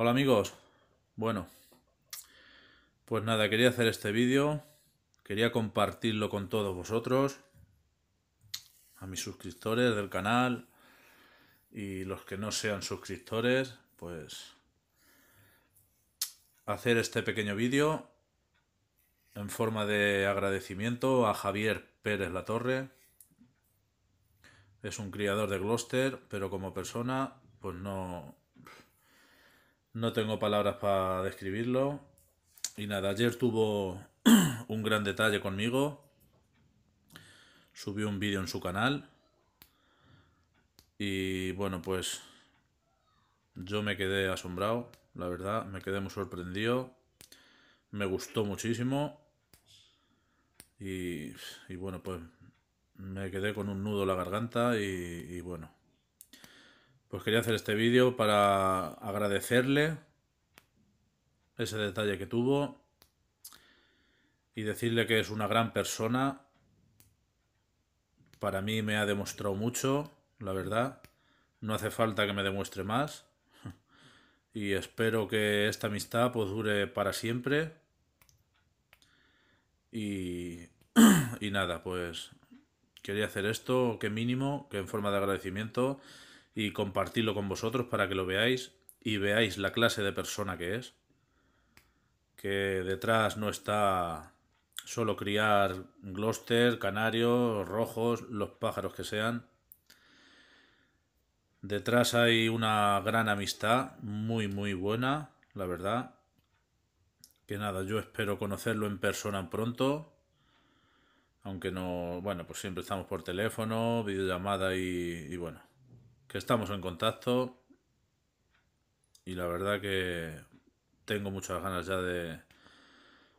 Hola amigos, bueno, pues nada, quería hacer este vídeo, quería compartirlo con todos vosotros, a mis suscriptores del canal y los que no sean suscriptores, pues hacer este pequeño vídeo en forma de agradecimiento a Javier Pérez Latorre. Es un criador de Gloster, pero como persona, pues no, no tengo palabras para describirlo. Y nada, ayer tuvo un gran detalle conmigo. Subió un vídeo en su canal. Y bueno, pues yo me quedé asombrado, la verdad, me quedé muy sorprendido. Me gustó muchísimo. Y, bueno, pues me quedé con un nudo en la garganta y bueno, pues quería hacer este vídeo para agradecerle ese detalle que tuvo y decirle que es una gran persona. Para mí me ha demostrado mucho, la verdad. No hace falta que me demuestre más. Y espero que esta amistad pues, dure para siempre. Y, y nada, pues quería hacer esto, que mínimo, que en forma de agradecimiento y compartirlo con vosotros para que lo veáis y veáis la clase de persona que es. Que detrás no está solo criar Gloucester, canarios, rojos, los pájaros que sean. Detrás hay una gran amistad, muy muy buena, la verdad. Que nada, yo espero conocerlo en persona pronto. Aunque no, bueno, pues siempre estamos por teléfono, videollamada y, y bueno, que estamos en contacto y la verdad que tengo muchas ganas ya de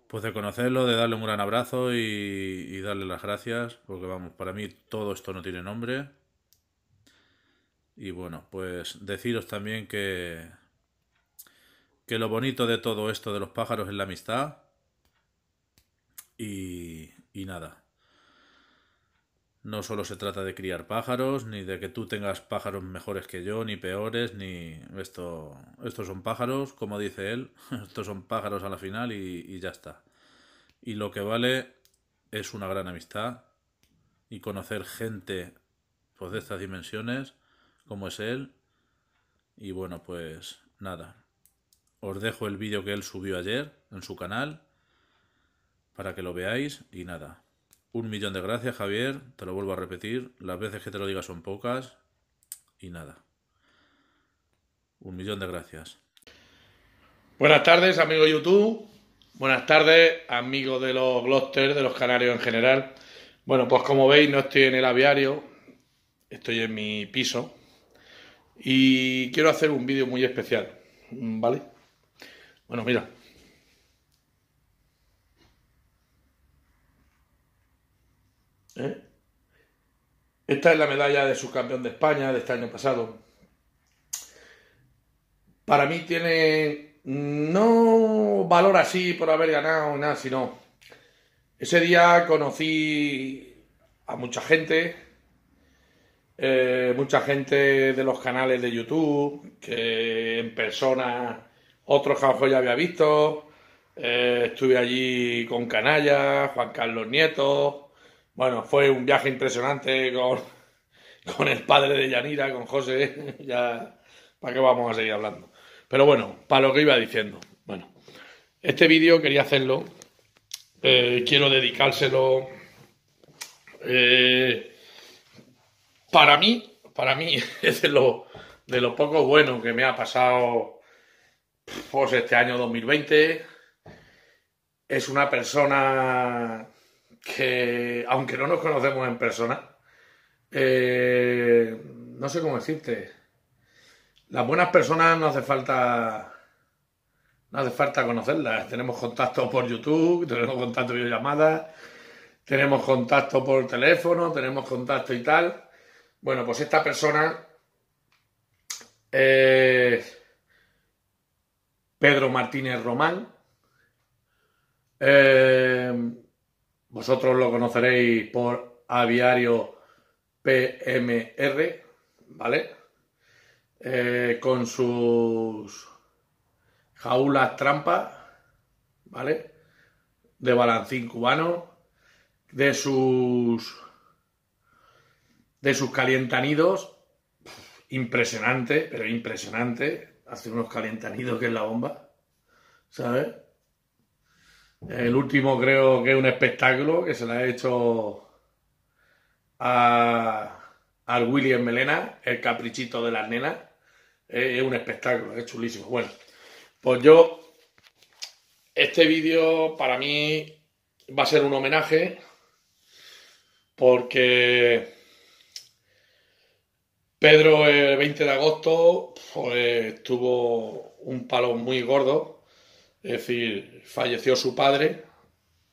pues conocerlo, de darle un gran abrazo y, darle las gracias, porque vamos, para mí todo esto no tiene nombre. Y bueno, pues deciros también que, que lo bonito de todo esto de los pájaros es la amistad. y nada, no solo se trata de criar pájaros, ni de que tú tengas pájaros mejores que yo, ni peores, ni esto. Estos son pájaros, como dice él, estos son pájaros a la final y, ya está. Y lo que vale es una gran amistad y conocer gente pues, de estas dimensiones, como es él. Y bueno, pues nada. Os dejo el vídeo que él subió ayer en su canal para que lo veáis y nada. Un millón de gracias, Javier. Te lo vuelvo a repetir. Las veces que te lo diga son pocas. Y nada. Un millón de gracias. Buenas tardes, amigo YouTube. Buenas tardes, amigos de los Gloucester, de los Canarios en general. Bueno, pues como veis, no estoy en el aviario. Estoy en mi piso. Y quiero hacer un vídeo muy especial. ¿Vale? Bueno, mira, ¿Eh? Esta es la medalla de subcampeón de España de este año pasado. Para mí tiene no valor así por haber ganado nada, sino ese día conocí a mucha gente, eh, mucha gente de los canales de YouTube, que en persona otros que ya había visto. Eh, estuve allí con Canalla, Juan Carlos Nieto, bueno, fue un viaje impresionante con, el padre de Yanira, con José, ya, ¿para qué vamos a seguir hablando? Pero bueno, para lo que iba diciendo. Bueno, este vídeo quería hacerlo, eh, quiero dedicárselo eh, para mí, para mí es de lo, de lo poco bueno que me ha pasado pues, este año 2020. Es una persona que aunque no nos conocemos en persona, eh, no sé cómo decirte. Las buenas personas no hace falta. No hace falta conocerlas. Tenemos contacto por YouTube, tenemos contacto por tenemos contacto por teléfono, tenemos contacto y tal. Bueno, pues esta persona. es eh, Pedro Martínez Román. Eh, vosotros lo conoceréis por aviario PMR, ¿vale? Eh, con sus jaulas trampa ¿vale? De balancín cubano, de sus de sus calientanidos, impresionante, pero impresionante, hace unos calientanidos que es la bomba, ¿sabes? El último creo que es un espectáculo que se le ha hecho a, al William Melena, el caprichito de las nenas. Es, un espectáculo, es chulísimo. Bueno, pues yo, este vídeo para mí va a ser un homenaje porque Pedro el 20 de agosto pues, tuvo un palo muy gordo es decir, falleció su padre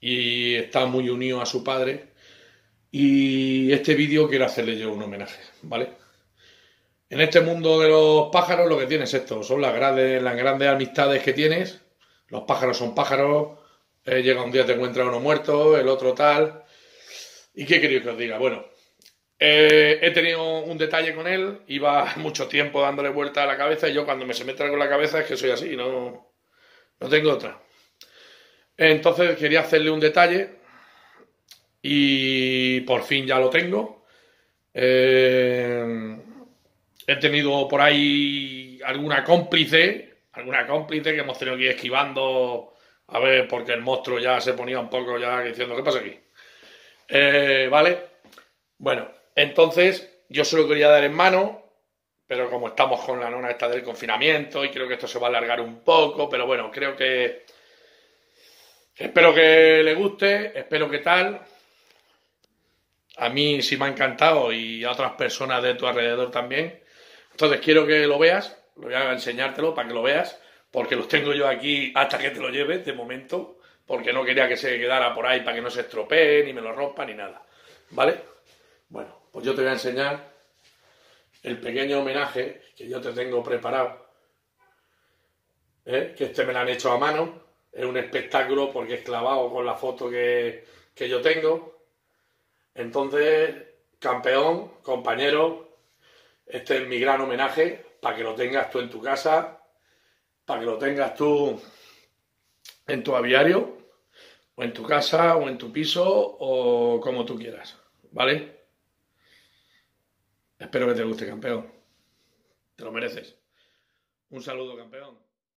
y está muy unido a su padre. Y este vídeo quiero hacerle yo un homenaje, ¿vale? En este mundo de los pájaros lo que tienes es esto, son las grandes, las grandes amistades que tienes. Los pájaros son pájaros, eh, llega un día te encuentra uno muerto, el otro tal. ¿Y qué queréis que os diga? Bueno, eh, he tenido un detalle con él, iba mucho tiempo dándole vuelta a la cabeza y yo cuando me se me trae con la cabeza es que soy así, no, no tengo otra. Entonces quería hacerle un detalle y por fin ya lo tengo. Eh, he tenido por ahí alguna cómplice, alguna cómplice que hemos tenido que ir esquivando, a ver, porque el monstruo ya se ponía un poco ya diciendo, ¿qué pasa aquí? Eh, ¿Vale? Bueno, entonces yo solo quería dar en mano pero como estamos con la nona esta del confinamiento y creo que esto se va a alargar un poco, pero bueno, creo que... Espero que le guste, espero que tal. A mí sí me ha encantado y a otras personas de tu alrededor también. Entonces quiero que lo veas, lo voy a enseñártelo para que lo veas, porque los tengo yo aquí hasta que te lo lleves de momento, porque no quería que se quedara por ahí para que no se estropee, ni me lo rompa, ni nada. ¿Vale? Bueno, pues yo te voy a enseñar el pequeño homenaje que yo te tengo preparado, ¿eh? que este me lo han hecho a mano, es un espectáculo porque es clavado con la foto que, que yo tengo. Entonces, campeón, compañero, este es mi gran homenaje para que lo tengas tú en tu casa, para que lo tengas tú en tu aviario, o en tu casa, o en tu piso, o como tú quieras, ¿vale? Espero que te guste, campeón. Te lo mereces. Un saludo, campeón.